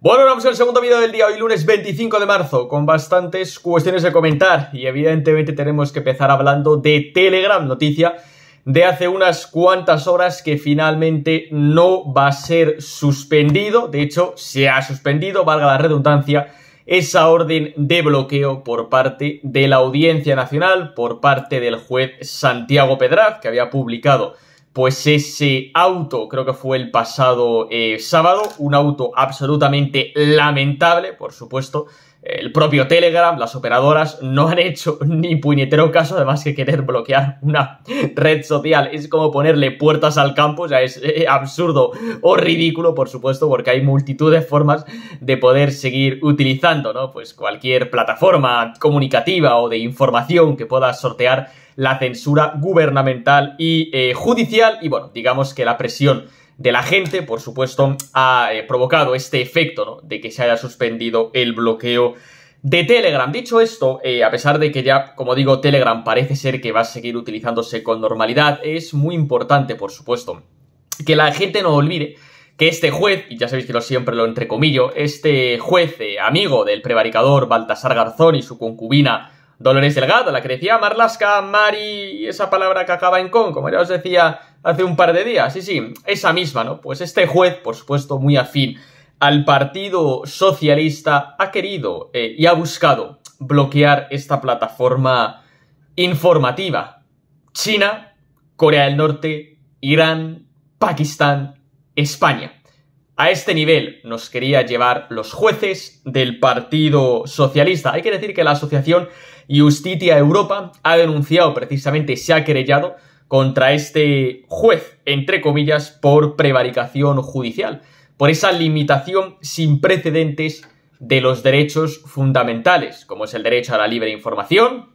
Bueno, vamos al segundo video del día, hoy lunes 25 de marzo, con bastantes cuestiones de comentar y evidentemente tenemos que empezar hablando de Telegram, noticia de hace unas cuantas horas que finalmente no va a ser suspendido, de hecho se ha suspendido, valga la redundancia, esa orden de bloqueo por parte de la Audiencia Nacional, por parte del juez Santiago Pedraz, que había publicado pues ese auto, creo que fue el pasado eh, sábado, un auto absolutamente lamentable, por supuesto. El propio Telegram, las operadoras no han hecho ni puñetero caso, además que querer bloquear una red social es como ponerle puertas al campo, ya es eh, absurdo o ridículo, por supuesto, porque hay multitud de formas de poder seguir utilizando, ¿no? Pues cualquier plataforma comunicativa o de información que pueda sortear la censura gubernamental y eh, judicial y bueno, digamos que la presión de la gente, por supuesto, ha eh, provocado este efecto ¿no? de que se haya suspendido el bloqueo de Telegram. Dicho esto, eh, a pesar de que ya, como digo, Telegram parece ser que va a seguir utilizándose con normalidad, es muy importante, por supuesto, que la gente no olvide que este juez, y ya sabéis que lo siempre lo entrecomillo, este juez amigo del prevaricador Baltasar Garzón y su concubina Dolores Delgado, la que decía Marlaska, Mari, esa palabra que acaba en con, como ya os decía hace un par de días, sí, sí, esa misma, ¿no? Pues este juez, por supuesto, muy afín al Partido Socialista, ha querido eh, y ha buscado bloquear esta plataforma informativa. China, Corea del Norte, Irán, Pakistán, España. A este nivel nos quería llevar los jueces del Partido Socialista. Hay que decir que la asociación Justitia Europa ha denunciado precisamente, se ha querellado contra este juez, entre comillas, por prevaricación judicial, por esa limitación sin precedentes de los derechos fundamentales, como es el derecho a la libre información,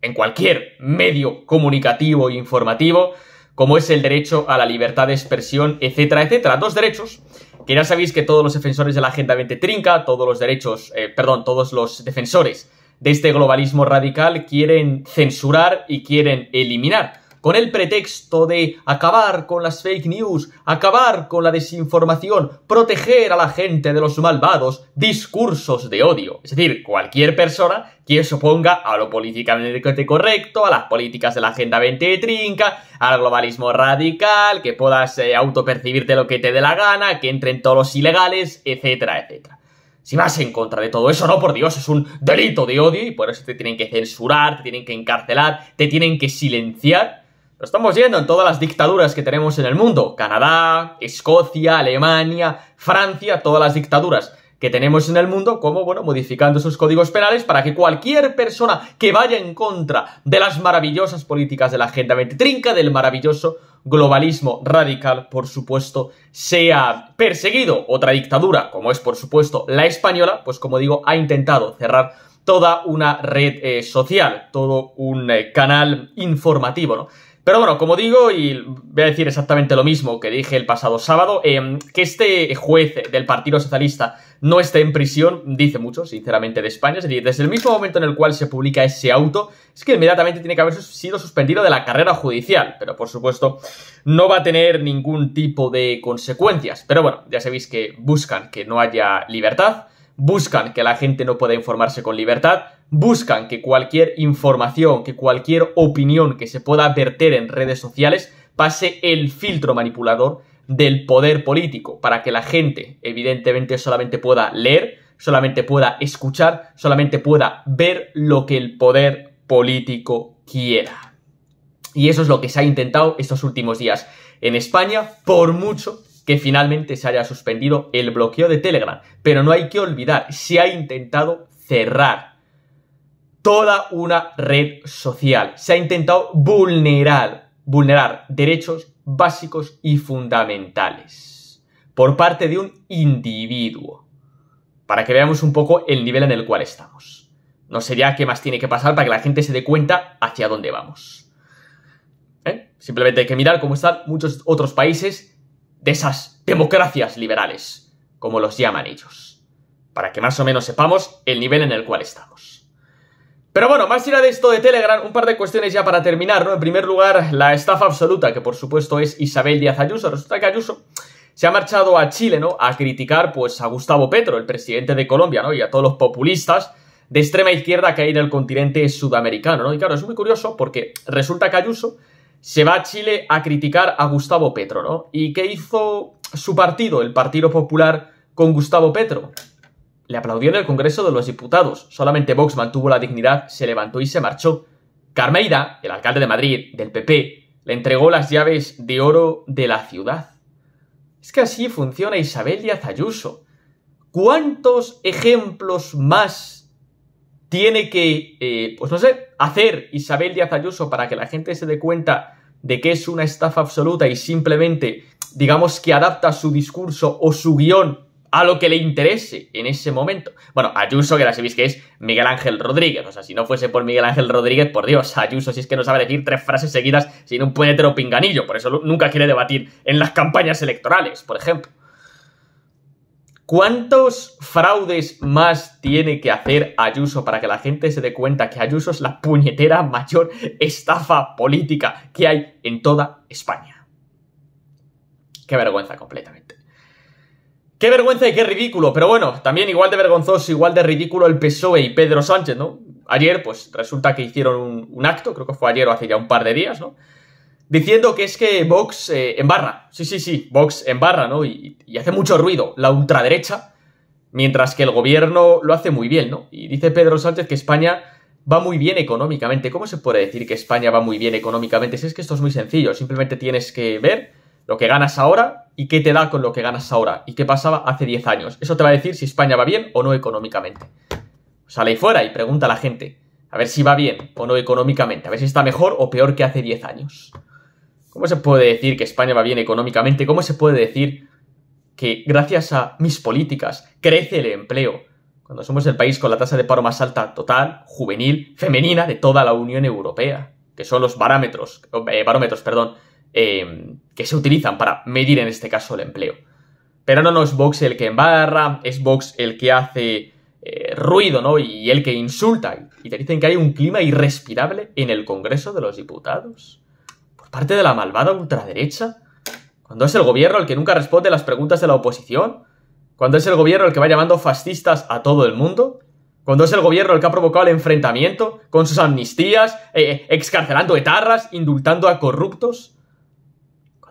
en cualquier medio comunicativo e informativo, como es el derecho a la libertad de expresión, etcétera, etcétera. Dos derechos que ya sabéis que todos los defensores de la Agenda 20 Trinca, todos los derechos, eh, perdón, todos los defensores de este globalismo radical quieren censurar y quieren eliminar con el pretexto de acabar con las fake news, acabar con la desinformación, proteger a la gente de los malvados discursos de odio. Es decir, cualquier persona que se oponga a lo políticamente correcto, a las políticas de la Agenda 20 trinca, al globalismo radical, que puedas eh, autopercibirte lo que te dé la gana, que entren todos los ilegales, etcétera, etcétera. Si vas en contra de todo eso, no, por Dios, es un delito de odio y por eso te tienen que censurar, te tienen que encarcelar, te tienen que silenciar. Lo estamos viendo en todas las dictaduras que tenemos en el mundo. Canadá, Escocia, Alemania, Francia, todas las dictaduras que tenemos en el mundo, como, bueno, modificando sus códigos penales para que cualquier persona que vaya en contra de las maravillosas políticas de la Agenda 20 del maravilloso globalismo radical, por supuesto, sea perseguido. Otra dictadura, como es, por supuesto, la española, pues, como digo, ha intentado cerrar toda una red eh, social, todo un eh, canal informativo, ¿no? Pero bueno, como digo, y voy a decir exactamente lo mismo que dije el pasado sábado, em, que este juez del Partido Socialista no esté en prisión, dice mucho, sinceramente, de España. Es decir, desde el mismo momento en el cual se publica ese auto, es que inmediatamente tiene que haber sido suspendido de la carrera judicial. Pero, por supuesto, no va a tener ningún tipo de consecuencias. Pero bueno, ya sabéis que buscan que no haya libertad, buscan que la gente no pueda informarse con libertad, buscan que cualquier información, que cualquier opinión que se pueda verter en redes sociales pase el filtro manipulador del poder político, para que la gente, evidentemente, solamente pueda leer, solamente pueda escuchar, solamente pueda ver lo que el poder político quiera. Y eso es lo que se ha intentado estos últimos días en España, por mucho que finalmente se haya suspendido el bloqueo de Telegram. Pero no hay que olvidar, se ha intentado cerrar toda una red social. Se ha intentado vulnerar, vulnerar derechos básicos y fundamentales por parte de un individuo. Para que veamos un poco el nivel en el cual estamos. No sería qué más tiene que pasar para que la gente se dé cuenta hacia dónde vamos. ¿Eh? Simplemente hay que mirar cómo están muchos otros países de esas democracias liberales, como los llaman ellos, para que más o menos sepamos el nivel en el cual estamos. Pero bueno, más allá de esto de Telegram, un par de cuestiones ya para terminar, ¿no? En primer lugar, la estafa absoluta, que por supuesto es Isabel Díaz Ayuso. Resulta que Ayuso se ha marchado a Chile, ¿no? A criticar, pues, a Gustavo Petro, el presidente de Colombia, ¿no? Y a todos los populistas de extrema izquierda que hay en el continente sudamericano, ¿no? Y claro, es muy curioso porque resulta que Ayuso se va a Chile a criticar a Gustavo Petro, ¿no? ¿Y qué hizo su partido, el Partido Popular, con Gustavo Petro? Le aplaudió en el Congreso de los Diputados. Solamente Vox mantuvo la dignidad, se levantó y se marchó. Carmeida, el alcalde de Madrid, del PP, le entregó las llaves de oro de la ciudad. Es que así funciona Isabel Díaz Ayuso. ¿Cuántos ejemplos más tiene que, eh, pues no sé, hacer Isabel Díaz Ayuso para que la gente se dé cuenta de que es una estafa absoluta y simplemente, digamos que adapta su discurso o su guión a lo que le interese en ese momento. Bueno, Ayuso, que la sabéis que es Miguel Ángel Rodríguez. O sea, si no fuese por Miguel Ángel Rodríguez, por Dios, Ayuso, si es que no sabe decir tres frases seguidas sin un puñetero pinganillo. Por eso nunca quiere debatir en las campañas electorales, por ejemplo. ¿Cuántos fraudes más tiene que hacer Ayuso para que la gente se dé cuenta que Ayuso es la puñetera mayor estafa política que hay en toda España? Qué vergüenza completamente. Qué vergüenza y qué ridículo, pero bueno, también igual de vergonzoso, igual de ridículo el PSOE y Pedro Sánchez, ¿no? Ayer, pues resulta que hicieron un, acto, creo que fue ayer o hace ya un par de días, ¿no? Diciendo que es que Vox en eh, embarra, sí, sí, sí, Vox embarra, ¿no? Y, y hace mucho ruido la ultraderecha, mientras que el gobierno lo hace muy bien, ¿no? Y dice Pedro Sánchez que España va muy bien económicamente. ¿Cómo se puede decir que España va muy bien económicamente? Si es que esto es muy sencillo, simplemente tienes que ver lo que ganas ahora y qué te da con lo que ganas ahora y qué pasaba hace 10 años. Eso te va a decir si España va bien o no económicamente. Sale ahí fuera y pregunta a la gente a ver si va bien o no económicamente, a ver si está mejor o peor que hace 10 años. ¿Cómo se puede decir que España va bien económicamente? ¿Cómo se puede decir que gracias a mis políticas crece el empleo? Cuando somos el país con la tasa de paro más alta total, juvenil, femenina de toda la Unión Europea, que son los barómetros, eh, barómetros, perdón, Em, que se utilizan para medir en este caso el empleo. Pero no, no es Vox el que embarra, es Vox el que hace eh, ruido, ¿no? Y el que insulta. Y te dicen que hay un clima irrespirable en el Congreso de los Diputados. Por parte de la malvada ultraderecha. Cuando es el gobierno el que nunca responde las preguntas de la oposición. Cuando es el gobierno el que va llamando fascistas a todo el mundo cuando es el gobierno el que ha provocado el enfrentamiento, con sus amnistías, eh, excarcelando etarras, indultando a corruptos.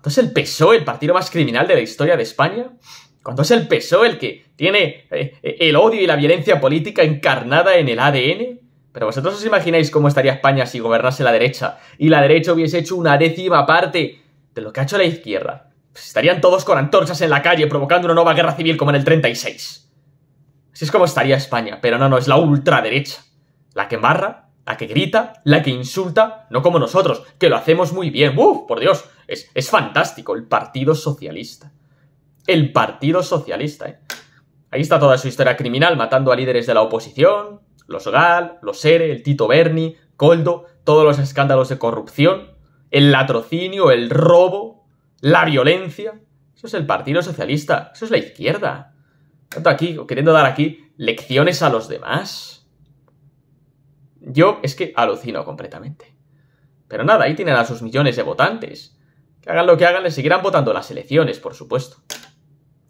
¿Cuánto es el PSOE el partido más criminal de la historia de España, cuando es el PSOE el que tiene eh, eh, el odio y la violencia política encarnada en el ADN, pero vosotros os imagináis cómo estaría España si gobernase la derecha y la derecha hubiese hecho una décima parte de lo que ha hecho la izquierda. Pues estarían todos con antorchas en la calle provocando una nueva guerra civil como en el 36. Así es como estaría España, pero no, no, es la ultraderecha. La que marra, la que grita, la que insulta, no como nosotros, que lo hacemos muy bien. ¡Uf! Por Dios, es, fantástico, el Partido Socialista. El Partido Socialista, ¿eh? Ahí está toda su historia criminal, matando a líderes de la oposición, los GAL, los ERE, el Tito Berni, Coldo, todos los escándalos de corrupción, el latrocinio, el robo, la violencia. Eso es el Partido Socialista, eso es la izquierda. Tanto aquí, queriendo dar aquí lecciones a los demás. Yo es que alucino completamente. Pero nada, ahí tienen a sus millones de votantes. Que hagan lo que hagan, les seguirán votando las elecciones, por supuesto.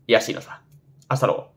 Y así nos va. Hasta luego.